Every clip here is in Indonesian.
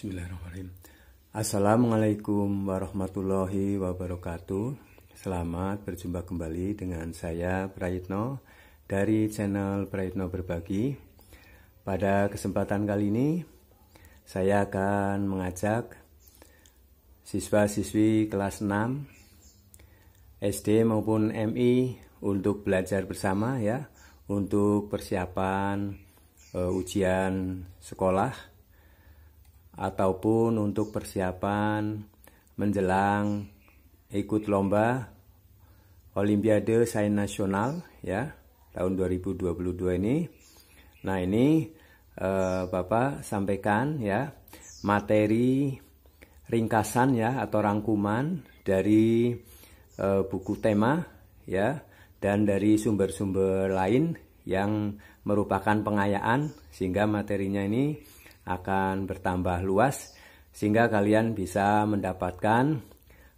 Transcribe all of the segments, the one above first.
Bismillahirrahmanirrahim. Assalamualaikum warahmatullahi wabarakatuh. Selamat berjumpa kembali dengan saya Prayitno dari channel Prayitno Berbagi. Pada kesempatan kali ini saya akan mengajak siswa-siswi kelas 6 SD maupun MI untuk belajar bersama ya untuk persiapan uh, ujian sekolah ataupun untuk persiapan menjelang ikut lomba Olimpiade Sains Nasional ya tahun 2022 ini. Nah, ini eh, Bapak sampaikan ya materi ringkasan ya atau rangkuman dari eh, buku tema ya dan dari sumber-sumber lain yang merupakan pengayaan sehingga materinya ini akan bertambah luas sehingga kalian bisa mendapatkan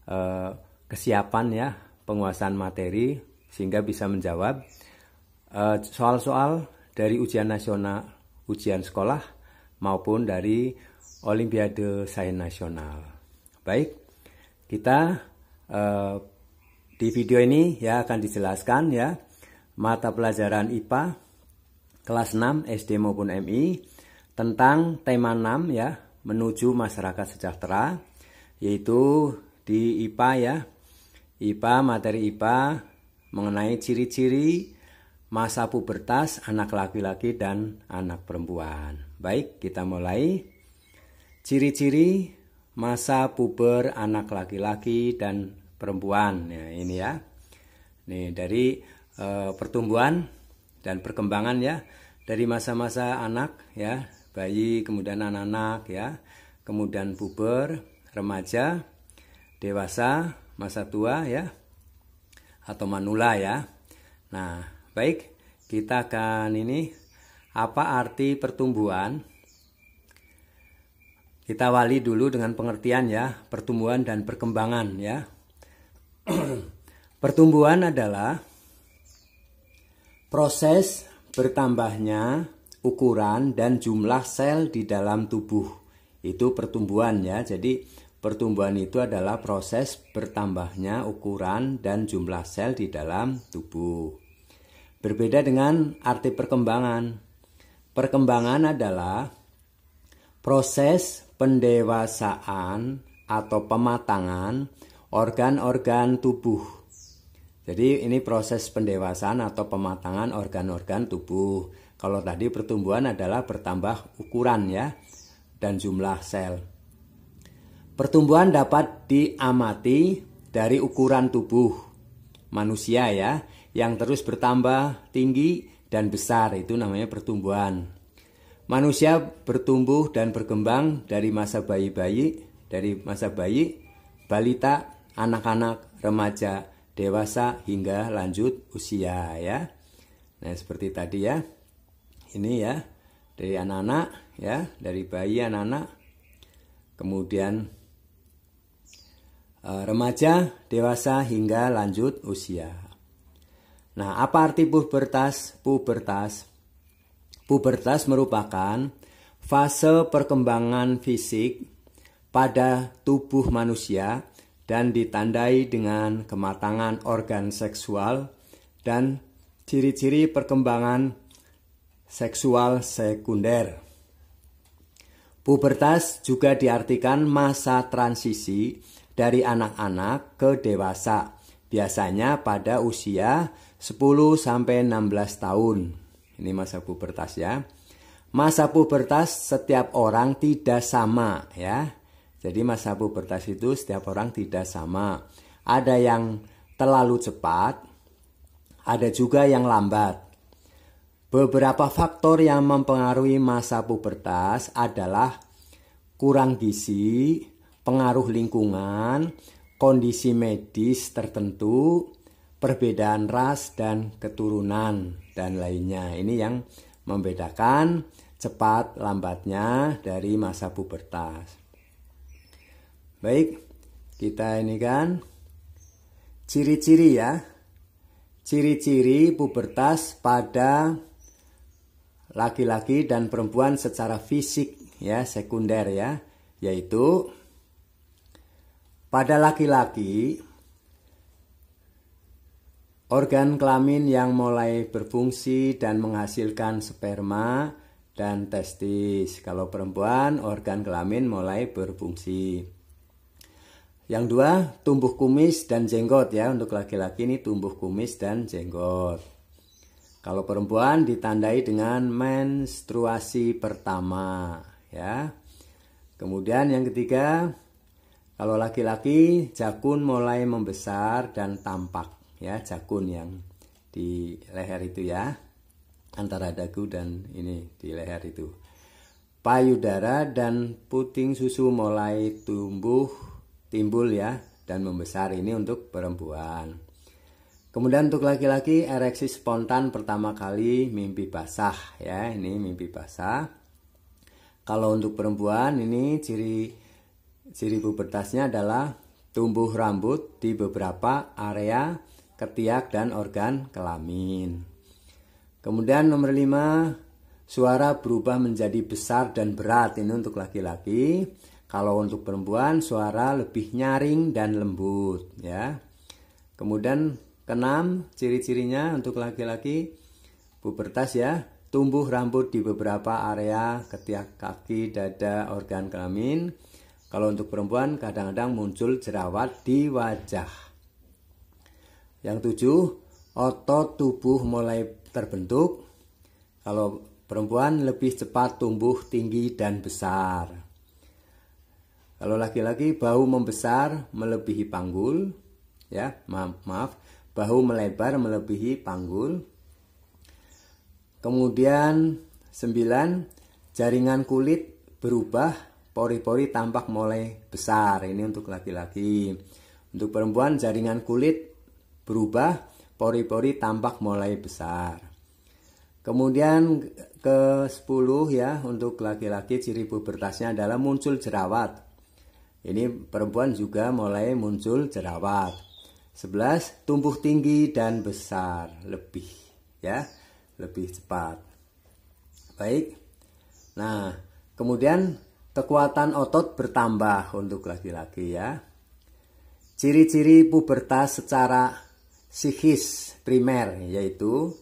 eh, kesiapan ya penguasaan materi sehingga bisa menjawab eh, soal-soal eh, dari ujian nasional, ujian sekolah maupun dari Olimpiade Sains Nasional. Baik, kita eh, di video ini ya akan dijelaskan ya mata pelajaran IPA kelas 6 SD maupun MI tentang tema 6 ya, menuju masyarakat sejahtera yaitu di IPA ya. IPA materi IPA mengenai ciri-ciri masa pubertas anak laki-laki dan anak perempuan. Baik, kita mulai. Ciri-ciri masa puber anak laki-laki dan perempuan. Ya, ini ya. Nih, dari e, pertumbuhan dan perkembangan ya dari masa-masa anak ya bayi, kemudian anak-anak ya, kemudian puber, remaja, dewasa, masa tua ya, atau manula ya. Nah, baik, kita akan ini apa arti pertumbuhan? Kita awali dulu dengan pengertian ya, pertumbuhan dan perkembangan ya. pertumbuhan adalah proses bertambahnya ukuran dan jumlah sel di dalam tubuh. Itu pertumbuhan ya. Jadi pertumbuhan itu adalah proses bertambahnya ukuran dan jumlah sel di dalam tubuh. Berbeda dengan arti perkembangan. Perkembangan adalah proses pendewasaan atau pematangan organ-organ tubuh. Jadi ini proses pendewasaan atau pematangan organ-organ tubuh. Kalau tadi pertumbuhan adalah bertambah ukuran ya dan jumlah sel. Pertumbuhan dapat diamati dari ukuran tubuh manusia ya yang terus bertambah tinggi dan besar itu namanya pertumbuhan. Manusia bertumbuh dan berkembang dari masa bayi-bayi, dari masa bayi, balita, anak-anak, remaja, dewasa hingga lanjut usia ya. Nah, seperti tadi ya ini ya dari anak-anak ya dari bayi anak-anak kemudian eh, remaja dewasa hingga lanjut usia nah apa arti pubertas pubertas pubertas merupakan fase perkembangan fisik pada tubuh manusia dan ditandai dengan kematangan organ seksual dan ciri-ciri perkembangan seksual sekunder. Pubertas juga diartikan masa transisi dari anak-anak ke dewasa, biasanya pada usia 10 16 tahun. Ini masa pubertas ya. Masa pubertas setiap orang tidak sama ya. Jadi masa pubertas itu setiap orang tidak sama. Ada yang terlalu cepat, ada juga yang lambat Beberapa faktor yang mempengaruhi masa pubertas adalah kurang gizi, pengaruh lingkungan, kondisi medis tertentu, perbedaan ras dan keturunan dan lainnya. Ini yang membedakan cepat lambatnya dari masa pubertas. Baik, kita ini kan ciri-ciri ya. Ciri-ciri pubertas pada laki-laki dan perempuan secara fisik ya sekunder ya yaitu pada laki-laki organ kelamin yang mulai berfungsi dan menghasilkan sperma dan testis kalau perempuan organ kelamin mulai berfungsi yang dua tumbuh kumis dan jenggot ya untuk laki-laki ini tumbuh kumis dan jenggot kalau perempuan ditandai dengan menstruasi pertama, ya. Kemudian yang ketiga, kalau laki-laki jakun mulai membesar dan tampak, ya jakun yang di leher itu ya, antara dagu dan ini di leher itu. Payudara dan puting susu mulai tumbuh, timbul ya, dan membesar ini untuk perempuan. Kemudian untuk laki-laki ereksi spontan pertama kali mimpi basah ya, ini mimpi basah. Kalau untuk perempuan ini ciri ciri pubertasnya adalah tumbuh rambut di beberapa area ketiak dan organ kelamin. Kemudian nomor 5, suara berubah menjadi besar dan berat ini untuk laki-laki. Kalau untuk perempuan suara lebih nyaring dan lembut ya. Kemudian Keenam, ciri-cirinya untuk laki-laki pubertas ya, tumbuh rambut di beberapa area ketiak kaki, dada, organ kelamin. Kalau untuk perempuan kadang-kadang muncul jerawat di wajah. Yang tujuh, otot tubuh mulai terbentuk. Kalau perempuan lebih cepat tumbuh tinggi dan besar. Kalau laki-laki bau membesar melebihi panggul, ya ma maaf Bahu melebar melebihi panggul. Kemudian 9. Jaringan kulit berubah, pori-pori tampak mulai besar. Ini untuk laki-laki. Untuk perempuan jaringan kulit berubah, pori-pori tampak mulai besar. Kemudian ke 10 ya untuk laki-laki ciri pubertasnya adalah muncul jerawat. Ini perempuan juga mulai muncul jerawat. 11 tumbuh tinggi dan besar lebih ya lebih cepat baik nah kemudian kekuatan otot bertambah untuk laki-laki ya ciri-ciri pubertas secara psikis primer yaitu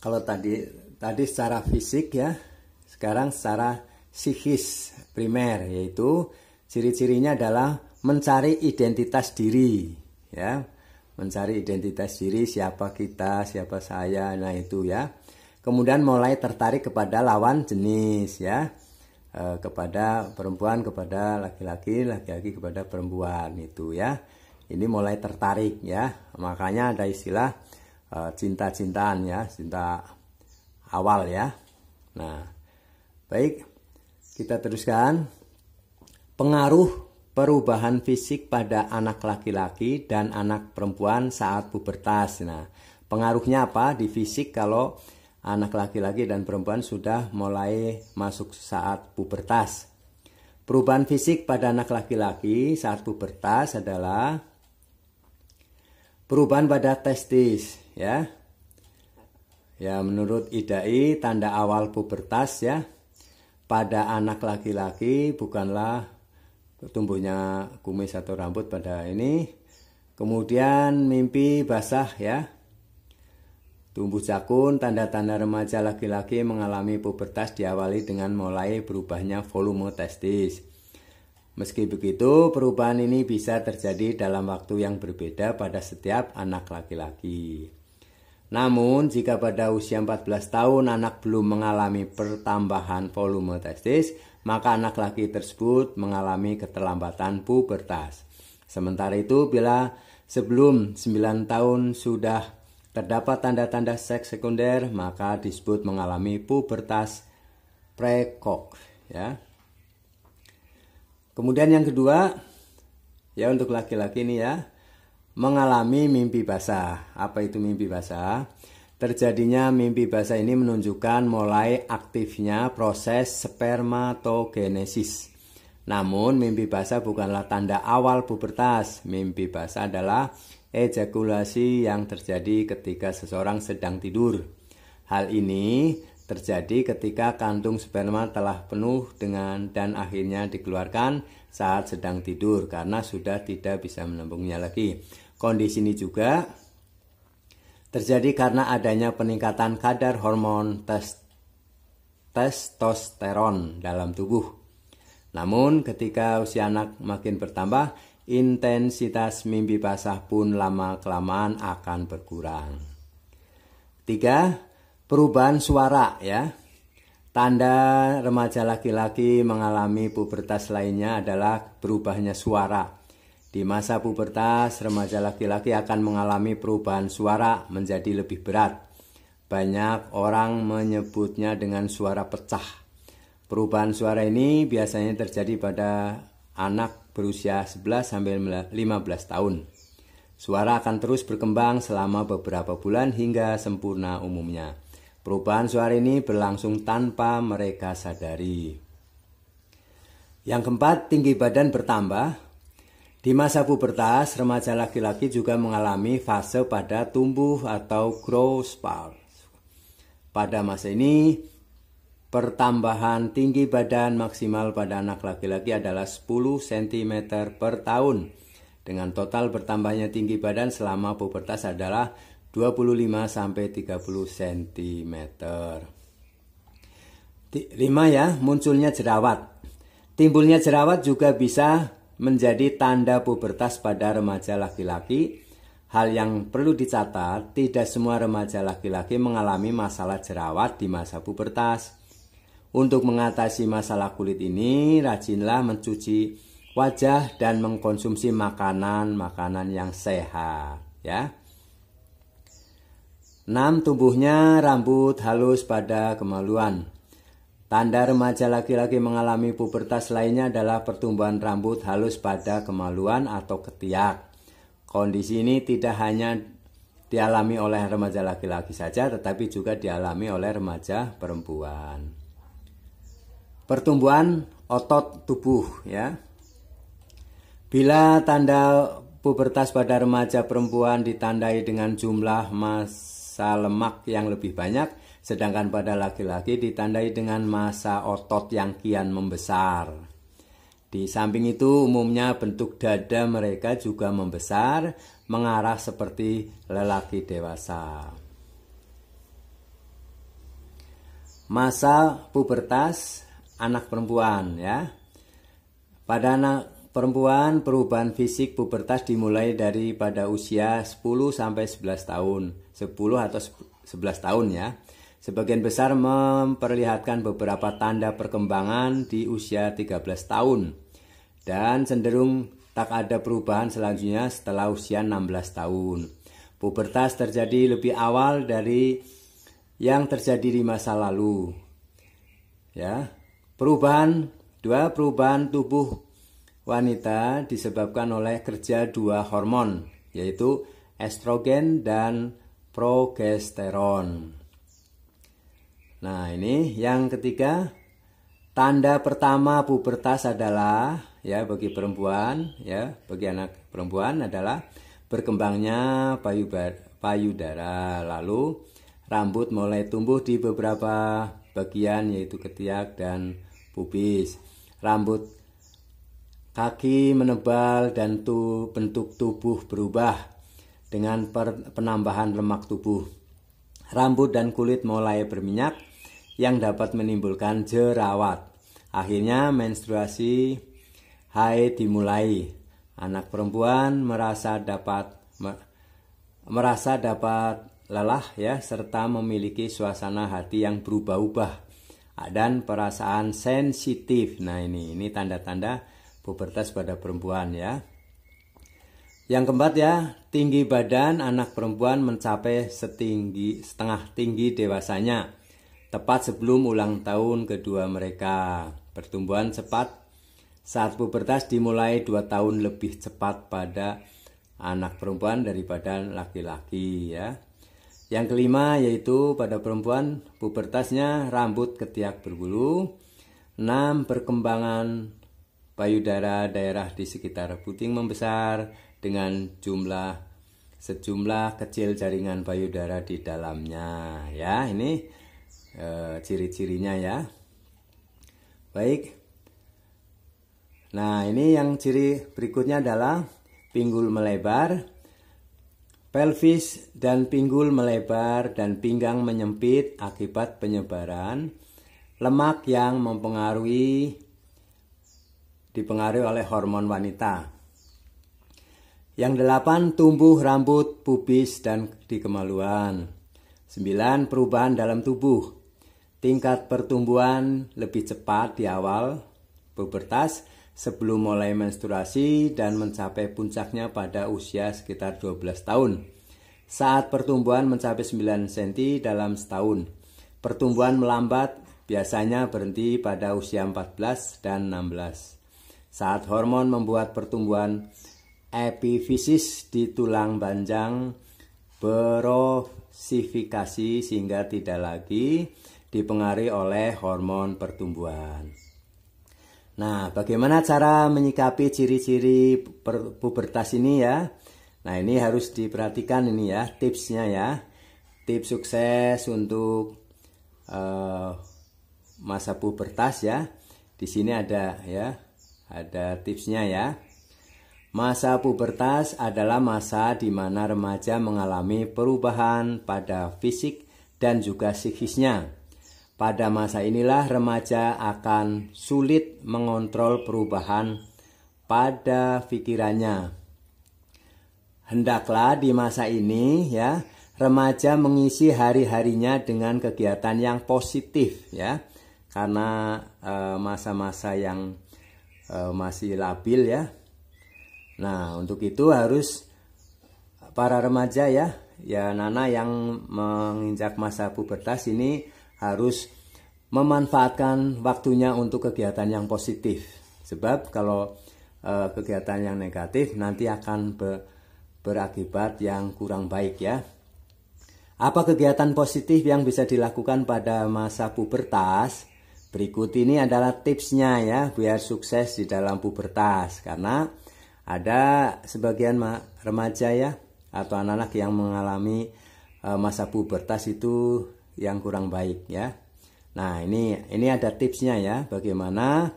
kalau tadi tadi secara fisik ya sekarang secara psikis primer yaitu Ciri-cirinya adalah mencari identitas diri, ya. Mencari identitas diri siapa kita, siapa saya, nah itu ya. Kemudian mulai tertarik kepada lawan jenis, ya. E, kepada perempuan, kepada laki-laki, laki-laki kepada perempuan itu ya. Ini mulai tertarik ya. Makanya ada istilah e, cinta-cintaan ya, cinta awal ya. Nah, baik kita teruskan. Pengaruh perubahan fisik pada anak laki-laki dan anak perempuan saat pubertas. Nah, pengaruhnya apa di fisik kalau anak laki-laki dan perempuan sudah mulai masuk saat pubertas? Perubahan fisik pada anak laki-laki saat pubertas adalah perubahan pada testis, ya. Ya, menurut IDAI tanda awal pubertas ya pada anak laki-laki bukanlah tumbuhnya kumis atau rambut pada ini kemudian mimpi basah ya tumbuh jakun tanda-tanda remaja laki-laki mengalami pubertas diawali dengan mulai berubahnya volume testis meski begitu perubahan ini bisa terjadi dalam waktu yang berbeda pada setiap anak laki-laki namun, jika pada usia 14 tahun anak belum mengalami pertambahan volume testis, maka anak laki tersebut mengalami keterlambatan pubertas. Sementara itu, bila sebelum 9 tahun sudah terdapat tanda-tanda seks sekunder, maka disebut mengalami pubertas prekok, ya. Kemudian yang kedua, ya untuk laki-laki ini ya, mengalami mimpi basah. Apa itu mimpi basah? Terjadinya mimpi basah ini menunjukkan mulai aktifnya proses spermatogenesis. Namun, mimpi basah bukanlah tanda awal pubertas. Mimpi basah adalah ejakulasi yang terjadi ketika seseorang sedang tidur. Hal ini terjadi ketika kantung sperma telah penuh dengan dan akhirnya dikeluarkan saat sedang tidur karena sudah tidak bisa menampungnya lagi. Kondisi ini juga terjadi karena adanya peningkatan kadar hormon tes testosteron dalam tubuh. Namun ketika usia anak makin bertambah, intensitas mimpi basah pun lama-kelamaan akan berkurang. Tiga, perubahan suara ya. Tanda remaja laki-laki mengalami pubertas lainnya adalah berubahnya suara. Di masa pubertas, remaja laki-laki akan mengalami perubahan suara menjadi lebih berat. Banyak orang menyebutnya dengan suara pecah. Perubahan suara ini biasanya terjadi pada anak berusia 11 sampai 15 tahun. Suara akan terus berkembang selama beberapa bulan hingga sempurna umumnya. Perubahan suara ini berlangsung tanpa mereka sadari. Yang keempat, tinggi badan bertambah di masa pubertas, remaja laki-laki juga mengalami fase pada tumbuh atau growth spurt. Pada masa ini, pertambahan tinggi badan maksimal pada anak laki-laki adalah 10 cm per tahun. Dengan total bertambahnya tinggi badan selama pubertas adalah 25 30 cm. 5 ya, munculnya jerawat. Timbulnya jerawat juga bisa menjadi tanda pubertas pada remaja laki-laki. Hal yang perlu dicatat, tidak semua remaja laki-laki mengalami masalah jerawat di masa pubertas. Untuk mengatasi masalah kulit ini, rajinlah mencuci wajah dan mengkonsumsi makanan-makanan yang sehat, ya. 6. Tumbuhnya rambut halus pada kemaluan Tanda remaja laki-laki mengalami pubertas lainnya adalah pertumbuhan rambut halus pada kemaluan atau ketiak. Kondisi ini tidak hanya dialami oleh remaja laki-laki saja, tetapi juga dialami oleh remaja perempuan. Pertumbuhan otot tubuh ya. Bila tanda pubertas pada remaja perempuan ditandai dengan jumlah massa lemak yang lebih banyak, Sedangkan pada laki-laki ditandai dengan masa otot yang kian membesar. Di samping itu umumnya bentuk dada mereka juga membesar, mengarah seperti lelaki dewasa. Masa pubertas anak perempuan ya. Pada anak perempuan perubahan fisik pubertas dimulai dari pada usia 10 sampai 11 tahun. 10 atau 11 tahun ya Sebagian besar memperlihatkan beberapa tanda perkembangan di usia 13 tahun dan cenderung tak ada perubahan selanjutnya setelah usia 16 tahun. Pubertas terjadi lebih awal dari yang terjadi di masa lalu. Ya. Perubahan dua perubahan tubuh wanita disebabkan oleh kerja dua hormon yaitu estrogen dan progesteron. Nah, ini yang ketiga tanda pertama pubertas adalah ya bagi perempuan ya, bagi anak perempuan adalah berkembangnya payudara lalu rambut mulai tumbuh di beberapa bagian yaitu ketiak dan pubis. Rambut kaki menebal dan tu, bentuk tubuh berubah dengan per, penambahan lemak tubuh. Rambut dan kulit mulai berminyak yang dapat menimbulkan jerawat. Akhirnya menstruasi haid dimulai. Anak perempuan merasa dapat merasa dapat lelah ya serta memiliki suasana hati yang berubah-ubah dan perasaan sensitif. Nah, ini ini tanda-tanda pubertas pada perempuan ya. Yang keempat ya, tinggi badan anak perempuan mencapai setinggi setengah tinggi dewasanya tepat sebelum ulang tahun kedua mereka. Pertumbuhan cepat saat pubertas dimulai dua tahun lebih cepat pada anak perempuan daripada laki-laki ya. Yang kelima yaitu pada perempuan pubertasnya rambut ketiak berbulu. enam Perkembangan payudara daerah di sekitar puting membesar dengan jumlah sejumlah kecil jaringan payudara di dalamnya ya ini e, ciri-cirinya ya. Baik. Nah, ini yang ciri berikutnya adalah pinggul melebar, pelvis dan pinggul melebar dan pinggang menyempit akibat penyebaran lemak yang mempengaruhi dipengaruhi oleh hormon wanita. Yang delapan, tumbuh rambut, pubis, dan di kemaluan. Sembilan, perubahan dalam tubuh. Tingkat pertumbuhan lebih cepat di awal pubertas sebelum mulai menstruasi dan mencapai puncaknya pada usia sekitar 12 tahun. Saat pertumbuhan mencapai 9 cm dalam setahun. Pertumbuhan melambat biasanya berhenti pada usia 14 dan 16. Saat hormon membuat pertumbuhan epifisis di tulang panjang berosifikasi sehingga tidak lagi dipengaruhi oleh hormon pertumbuhan. Nah, bagaimana cara menyikapi ciri-ciri pubertas ini ya? Nah, ini harus diperhatikan ini ya tipsnya ya. Tips sukses untuk uh, masa pubertas ya. Di sini ada ya, ada tipsnya ya. Masa pubertas adalah masa di mana remaja mengalami perubahan pada fisik dan juga psikisnya. Pada masa inilah remaja akan sulit mengontrol perubahan pada pikirannya. Hendaklah di masa ini ya, remaja mengisi hari-harinya dengan kegiatan yang positif ya. Karena eh, masa-masa e, yang e, masih labil ya. Nah, untuk itu harus para remaja ya, ya Nana yang menginjak masa pubertas ini harus memanfaatkan waktunya untuk kegiatan yang positif. Sebab kalau e, kegiatan yang negatif nanti akan be, berakibat yang kurang baik ya. Apa kegiatan positif yang bisa dilakukan pada masa pubertas? Berikut ini adalah tipsnya ya biar sukses di dalam pubertas karena ada sebagian remaja ya atau anak-anak yang mengalami eh, masa pubertas itu yang kurang baik ya. Nah, ini ini ada tipsnya ya bagaimana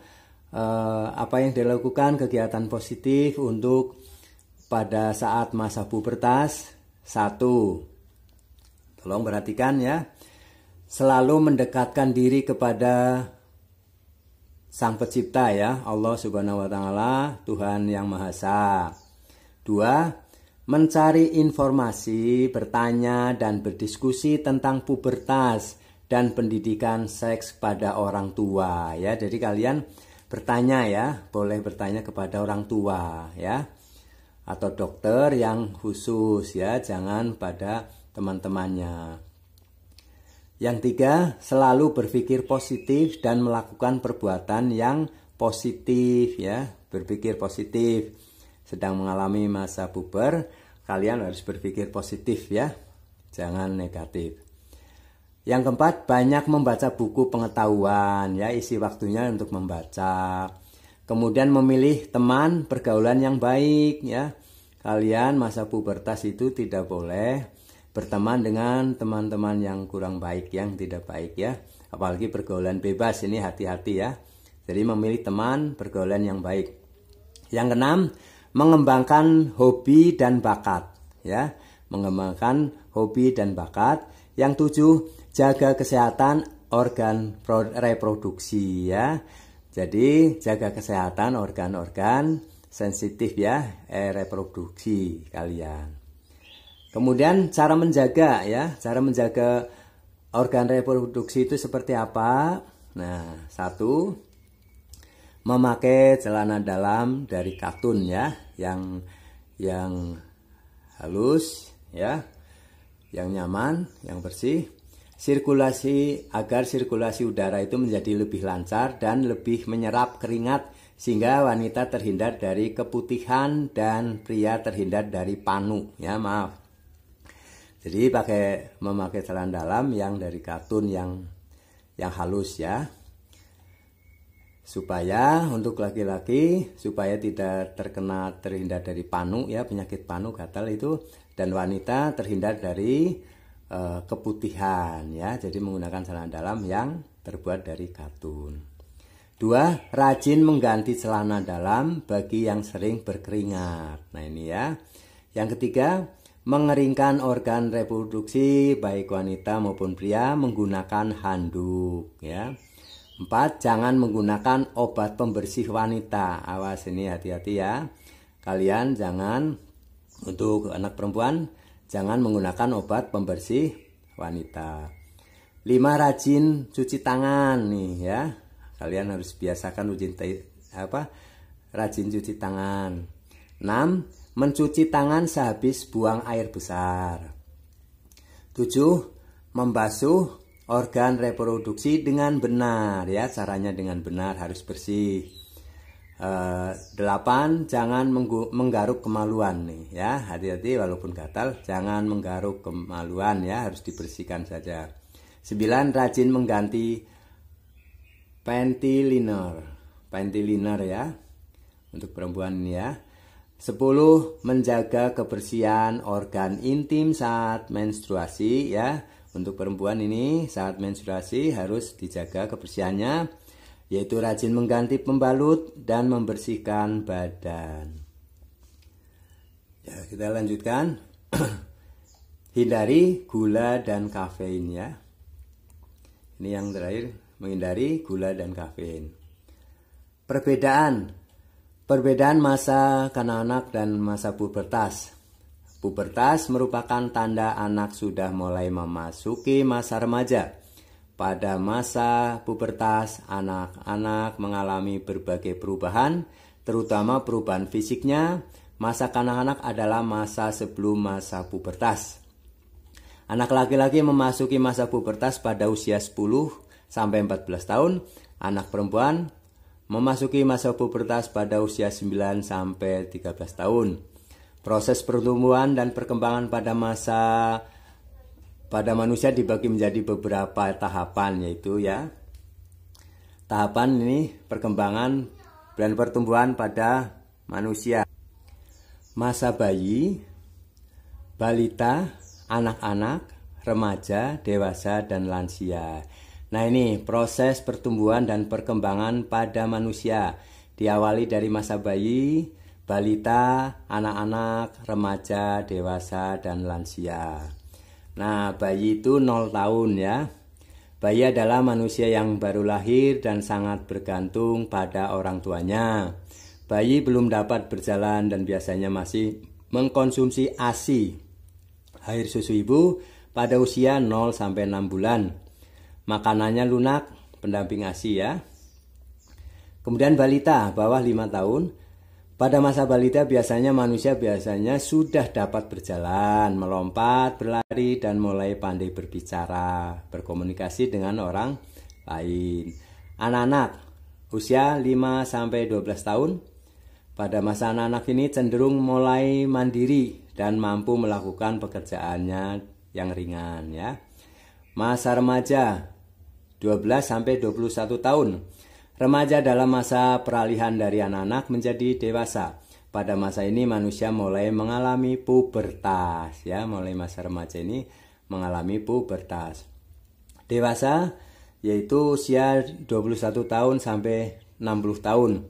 eh, apa yang dilakukan kegiatan positif untuk pada saat masa pubertas satu tolong perhatikan ya selalu mendekatkan diri kepada sang pencipta ya Allah subhanahu wa ta'ala Tuhan yang maha esa dua mencari informasi, bertanya, dan berdiskusi tentang pubertas dan pendidikan seks pada orang tua ya. Jadi kalian bertanya ya, boleh bertanya kepada orang tua ya atau dokter yang khusus ya, jangan pada teman-temannya. Yang tiga, selalu berpikir positif dan melakukan perbuatan yang positif ya, berpikir positif sedang mengalami masa puber, kalian harus berpikir positif ya, jangan negatif. Yang keempat, banyak membaca buku pengetahuan ya, isi waktunya untuk membaca. Kemudian memilih teman pergaulan yang baik ya. Kalian masa pubertas itu tidak boleh berteman dengan teman-teman yang kurang baik, yang tidak baik ya. Apalagi pergaulan bebas ini hati-hati ya. Jadi memilih teman pergaulan yang baik. Yang keenam, mengembangkan hobi dan bakat ya mengembangkan hobi dan bakat yang tujuh jaga kesehatan organ reproduksi ya jadi jaga kesehatan organ-organ sensitif ya eh, reproduksi kalian kemudian cara menjaga ya cara menjaga organ reproduksi itu seperti apa nah satu memakai celana dalam dari katun ya yang yang halus ya yang nyaman yang bersih sirkulasi agar sirkulasi udara itu menjadi lebih lancar dan lebih menyerap keringat sehingga wanita terhindar dari keputihan dan pria terhindar dari panu ya maaf jadi pakai memakai celana dalam yang dari katun yang yang halus ya supaya untuk laki-laki supaya tidak terkena terhindar dari panu ya penyakit panu gatal itu dan wanita terhindar dari e, keputihan ya jadi menggunakan celana dalam yang terbuat dari katun dua rajin mengganti celana dalam bagi yang sering berkeringat nah ini ya yang ketiga mengeringkan organ reproduksi baik wanita maupun pria menggunakan handuk ya 4. Jangan menggunakan obat pembersih wanita. Awas ini hati-hati ya. Kalian jangan untuk anak perempuan jangan menggunakan obat pembersih wanita. 5. Rajin cuci tangan nih ya. Kalian harus biasakan rajin apa? Rajin cuci tangan. 6. Mencuci tangan sehabis buang air besar. 7. Membasuh organ reproduksi dengan benar ya caranya dengan benar harus bersih e, delapan jangan menggaruk kemaluan nih ya hati-hati walaupun gatal jangan menggaruk kemaluan ya harus dibersihkan saja sembilan rajin mengganti pentiliner pentiliner ya untuk perempuan ini ya 10. Menjaga kebersihan organ intim saat menstruasi ya untuk perempuan ini saat menstruasi harus dijaga kebersihannya yaitu rajin mengganti pembalut dan membersihkan badan. Ya, kita lanjutkan. Hindari gula dan kafein ya. Ini yang terakhir, menghindari gula dan kafein. Perbedaan perbedaan masa kanak-kanak dan masa pubertas. Pubertas merupakan tanda anak sudah mulai memasuki masa remaja. Pada masa pubertas, anak-anak mengalami berbagai perubahan, terutama perubahan fisiknya. Masa kanak-kanak adalah masa sebelum masa pubertas. Anak laki-laki memasuki masa pubertas pada usia 10 sampai 14 tahun, anak perempuan memasuki masa pubertas pada usia 9 sampai 13 tahun. Proses pertumbuhan dan perkembangan pada masa pada manusia dibagi menjadi beberapa tahapan yaitu ya tahapan ini perkembangan dan pertumbuhan pada manusia. Masa bayi, balita, anak-anak, remaja, dewasa dan lansia. Nah, ini proses pertumbuhan dan perkembangan pada manusia diawali dari masa bayi balita, anak-anak, remaja, dewasa, dan lansia. Nah, bayi itu nol tahun ya. Bayi adalah manusia yang baru lahir dan sangat bergantung pada orang tuanya. Bayi belum dapat berjalan dan biasanya masih mengkonsumsi ASI, air susu ibu, pada usia 0 sampai 6 bulan. Makanannya lunak, pendamping ASI ya. Kemudian balita bawah 5 tahun, pada masa balita biasanya manusia biasanya sudah dapat berjalan, melompat, berlari dan mulai pandai berbicara, berkomunikasi dengan orang lain. Anak-anak usia 5 12 tahun pada masa anak-anak ini cenderung mulai mandiri dan mampu melakukan pekerjaannya yang ringan ya. Masa remaja 12 sampai 21 tahun Remaja dalam masa peralihan dari anak-anak menjadi dewasa. Pada masa ini manusia mulai mengalami pubertas ya, mulai masa remaja ini mengalami pubertas. Dewasa yaitu usia 21 tahun sampai 60 tahun.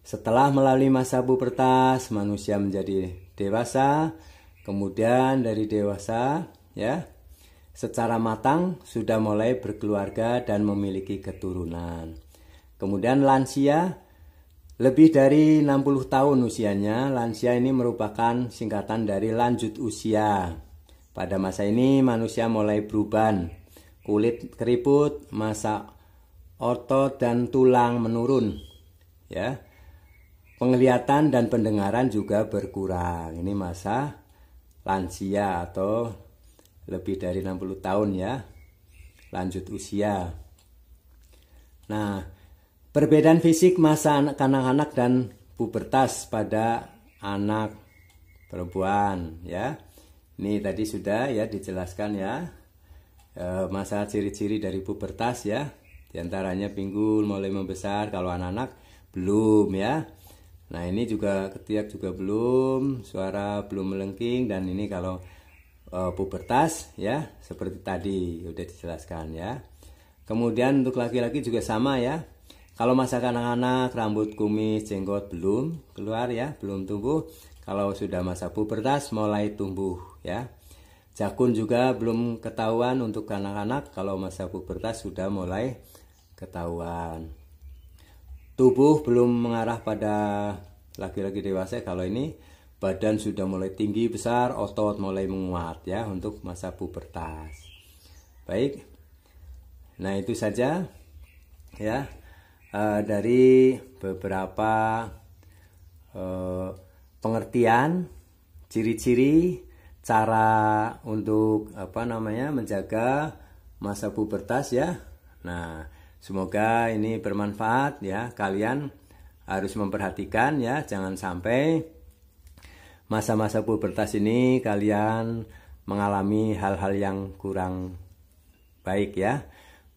Setelah melalui masa pubertas, manusia menjadi dewasa, kemudian dari dewasa ya secara matang sudah mulai berkeluarga dan memiliki keturunan. Kemudian lansia lebih dari 60 tahun usianya, lansia ini merupakan singkatan dari lanjut usia. Pada masa ini manusia mulai beruban, kulit keriput, masa otot dan tulang menurun. Ya. Penglihatan dan pendengaran juga berkurang. Ini masa lansia atau lebih dari 60 tahun ya. Lanjut usia. Nah, Perbedaan fisik masa anak kanak-kanak dan pubertas pada anak perempuan ya. Ini tadi sudah ya dijelaskan ya e, masa ciri-ciri dari pubertas ya. Di antaranya pinggul mulai membesar kalau anak-anak belum ya. Nah ini juga ketiak juga belum, suara belum melengking dan ini kalau e, pubertas ya seperti tadi sudah dijelaskan ya. Kemudian untuk laki-laki juga sama ya. Kalau masa kanak-kanak, rambut, kumis, jenggot belum keluar ya, belum tumbuh. Kalau sudah masa pubertas mulai tumbuh ya. Jakun juga belum ketahuan untuk kanak-kanak kalau masa pubertas sudah mulai ketahuan. Tubuh belum mengarah pada laki-laki dewasa kalau ini badan sudah mulai tinggi besar, otot mulai menguat ya untuk masa pubertas. Baik. Nah, itu saja ya uh, dari beberapa uh, pengertian, ciri-ciri, cara untuk apa namanya menjaga masa pubertas ya. Nah, semoga ini bermanfaat ya kalian harus memperhatikan ya jangan sampai masa-masa pubertas ini kalian mengalami hal-hal yang kurang baik ya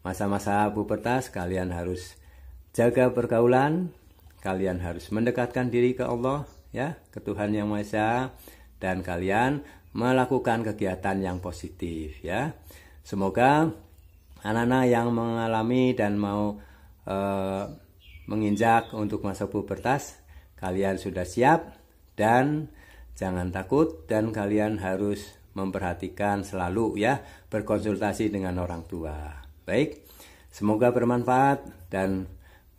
masa-masa pubertas kalian harus Jaga pergaulan, kalian harus mendekatkan diri ke Allah, ya, ke Tuhan Yang Maha Esa dan kalian melakukan kegiatan yang positif, ya. Semoga anak-anak yang mengalami dan mau e, menginjak untuk masa pubertas, kalian sudah siap dan jangan takut dan kalian harus memperhatikan selalu ya berkonsultasi dengan orang tua. Baik, semoga bermanfaat dan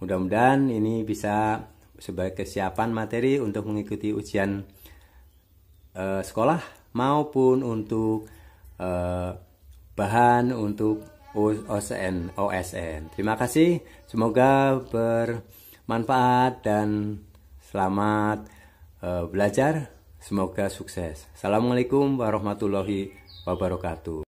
Mudah-mudahan ini bisa sebagai kesiapan materi untuk mengikuti ujian eh, sekolah maupun untuk eh, bahan untuk OSN, OSN. Terima kasih, semoga bermanfaat dan selamat eh, belajar. Semoga sukses. Assalamualaikum warahmatullahi wabarakatuh.